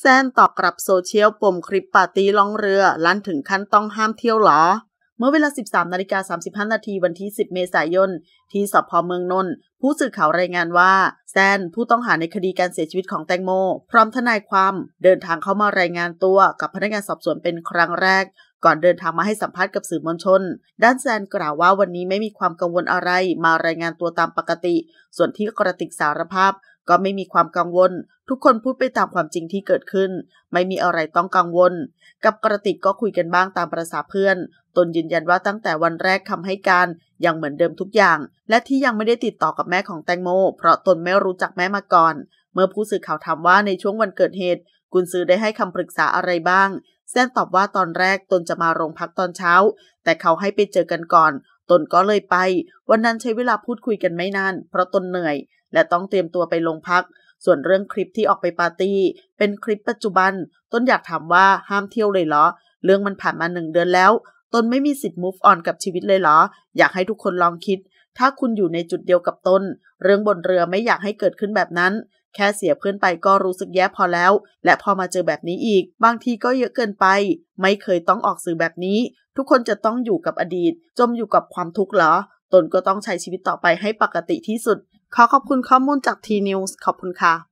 แซนตอบกลับโซเชียลปมคลิปปาร์ตี้ล่องเรือ ลั่นถึงขั้นต้องห้ามเที่ยวหรอเมื่อเวลา 13นาฬิกา35นาที วันที่ 10 เมษายน ที่สพเมืองนนท์ ผู้สื่อข่าวรายงานว่า แซนผู้ต้องหาในคดีการเสียชีวิตของแตงโม พร้อมทนายความเดินทางเข้ามารายงานตัวกับพนักงานสอบสวนเป็นครั้งแรก ก่อนเดินทางมาให้สัมภาษณ์กับสื่อมวลชน ด้านแซนกล่าวว่าวันนี้ไม่มีความกังวลอะไรมารายงานตัวตามปกติ ส่วนที่กระติกสารภาพ ก็ไม่มีความกังวล ทุกคนพูดไปตามความจริงที่เกิดขึ้น ไม่มีอะไรต้องกังวล กับกระติกก็คุยกันบ้างตามประษาเพื่อนตนยืนยันว่าตั้งแต่วันแรกคำให้การยังเหมือนเดิมทุกอย่าง และที่ยังไม่ได้ติดต่อกับแม่ของแตงโม เพราะตนไม่รู้จักแม่มาก่อน เมื่อผู้สื่อข่าวถามว่าในช่วงวันเกิดเหตุกุนซือได้ให้คำปรึกษาอะไรบ้างแซนตอบว่าตอนแรกตนจะมาโรงพักตอนเช้า แต่เขาให้ไปเจอกันก่อน ตนก็เลยไป วันนั้นใช้เวลาพูดคุยกันไม่นาน เพราะตนเหนื่อย และต้องเตรียมตัวไปโรงพัก ส่วนเรื่องคลิปที่ออกไปปาร์ตี้เป็นคลิปปัจจุบันตนอยากถามว่าห้ามเที่ยวเลยเหรอเรื่องมันผ่านมาหนึ่งเดือนแล้วตนไม่มีสิทธิ์ move on กับชีวิตเลยเหรอ อยากให้ทุกคนลองคิด ถ้าคุณอยู่ในจุดเดียวกับตน เรื่องบนเรือไม่อยากให้เกิดขึ้นแบบนั้น แค่เสียเพื่อนไปก็รู้สึกแย่พอแล้ว และพอมาเจอแบบนี้อีก บางทีก็เยอะเกินไป ไม่เคยต้องออกสื่อแบบนี้ ทุกคนจะต้องอยู่กับอดีต จมอยู่กับความทุกข์เหรอ ตนก็ต้องใช้ชีวิตต่อไปให้ปกติที่สุด ขอขอบคุณข้อมูลจากทีนิวส์ ขอบคุณค่ะ